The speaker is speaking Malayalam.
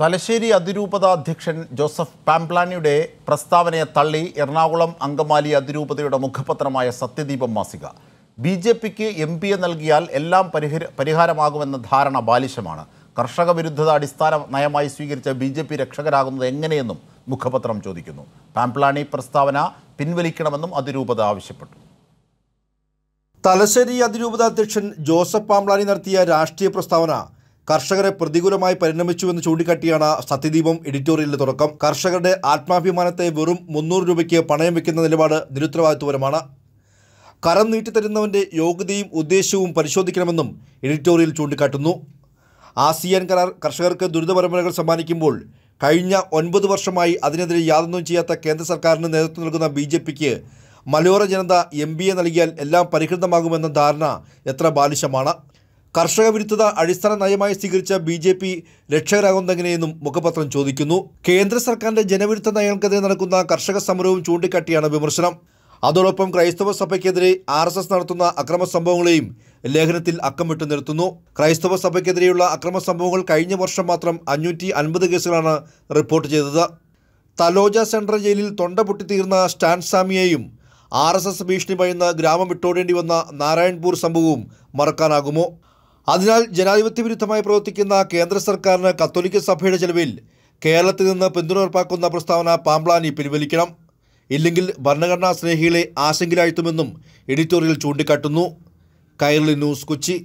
തലശ്ശേരി അതിരൂപത അധ്യക്ഷൻ ജോസഫ് പാംപ്ലാനിയുടെ പ്രസ്താവനയെ തള്ളി എറണാകുളം അങ്കമാലി അതിരൂപതയുടെ മുഖപത്രമായ സത്യദീപം മാസിക ബി ജെ പിക്ക് എം പിയെ നൽകിയാൽ എല്ലാം പരിഹര പരിഹാരമാകുമെന്ന ധാരണ ബാലിശമാണ് കർഷക വിരുദ്ധത അടിസ്ഥാന നയമായി സ്വീകരിച്ച ബി ജെ പി രക്ഷകരാകുന്നത് എങ്ങനെയെന്നും മുഖപത്രം ചോദിക്കുന്നു പാംപ്ലാനി പ്രസ്താവന പിൻവലിക്കണമെന്നും അതിരൂപത ആവശ്യപ്പെട്ടു തലശ്ശേരി അതിരൂപത അധ്യക്ഷൻ ജോസഫ് പാംപ്ലാനി നടത്തിയ രാഷ്ട്രീയ പ്രസ്താവന കർഷകരെ പ്രതികൂലമായി പരിണമിച്ചുവെന്ന് ചൂണ്ടിക്കാട്ടിയാണ് സത്യദീപം എഡിറ്റോറിയലിൽ തുടക്കം കർഷകരുടെ ആത്മാഭിമാനത്തെ വെറും മുന്നൂറ് രൂപയ്ക്ക് പണയം വെക്കുന്ന നിലപാട് നിരുത്തരവാദിത്വപരമാണ് കരം നീട്ടിത്തരുന്നവൻ്റെ യോഗ്യതയും ഉദ്ദേശവും പരിശോധിക്കണമെന്നും എഡിറ്റോറിയൽ ചൂണ്ടിക്കാട്ടുന്നു ആസിയാൻ കരാർ കർഷകർക്ക് പരമ്പരകൾ സമ്മാനിക്കുമ്പോൾ കഴിഞ്ഞ ഒൻപത് വർഷമായി അതിനെതിരെ യാതൊന്നും ചെയ്യാത്ത കേന്ദ്ര സർക്കാരിന് നേതൃത്വം നൽകുന്ന ബി ജെ പിക്ക് മലയോര ജനത എം ബി എ നൽകിയാൽ എല്ലാം പരിഹൃതമാകുമെന്ന ധാരണ എത്ര ബാലിശമാണ് കർഷക വിരുദ്ധത അടിസ്ഥാന നയമായി സ്വീകരിച്ച ബി ജെ പി രക്ഷകരാകുന്നെങ്ങനെയെന്നും മുഖപത്രം ചോദിക്കുന്നു കേന്ദ്ര സർക്കാരിന്റെ ജനവിരുദ്ധ നയങ്ങൾക്കെതിരെ നടക്കുന്ന കർഷക സമരവും ചൂണ്ടിക്കാട്ടിയാണ് വിമർശനം അതോടൊപ്പം ക്രൈസ്തവ സഭയ്ക്കെതിരെ ആർ എസ് എസ് നടത്തുന്ന അക്രമ സംഭവങ്ങളെയും ലേഖനത്തിൽ അക്കമിട്ട് നിർത്തുന്നു ക്രൈസ്തവ സഭയ്ക്കെതിരെയുള്ള അക്രമ സംഭവങ്ങൾ കഴിഞ്ഞ വർഷം മാത്രം അഞ്ഞൂറ്റി അൻപത് കേസുകളാണ് റിപ്പോർട്ട് ചെയ്തത് തലോജ സെൻട്രൽ ജയിലിൽ തൊണ്ട പൊട്ടിത്തീർന്ന സ്റ്റാൻ സാമിയെയും ആർ എസ് എസ് ഭീഷണി പയുന്ന ഗ്രാമം വിട്ടോടേണ്ടി വന്ന നാരായൺപൂർ സംഭവവും മറക്കാനാകുമോ അതിനാൽ ജനാധിപത്യ വിരുദ്ധമായി പ്രവർത്തിക്കുന്ന കേന്ദ്ര സർക്കാരിന് കത്തോലിക്ക സഭയുടെ ചെലവിൽ കേരളത്തിൽ നിന്ന് പിന്തുണ ഉറപ്പാക്കുന്ന പ്രസ്താവന പാംപ്ലാനി പിൻവലിക്കണം ഇല്ലെങ്കിൽ ഭരണഘടനാ സ്നേഹികളെ ആശങ്കയിലാഴ്ത്തുമെന്നും എഡിറ്റോറിയൽ ചൂണ്ടിക്കാട്ടുന്നു കൈരളി ന്യൂസ് കൊച്ചി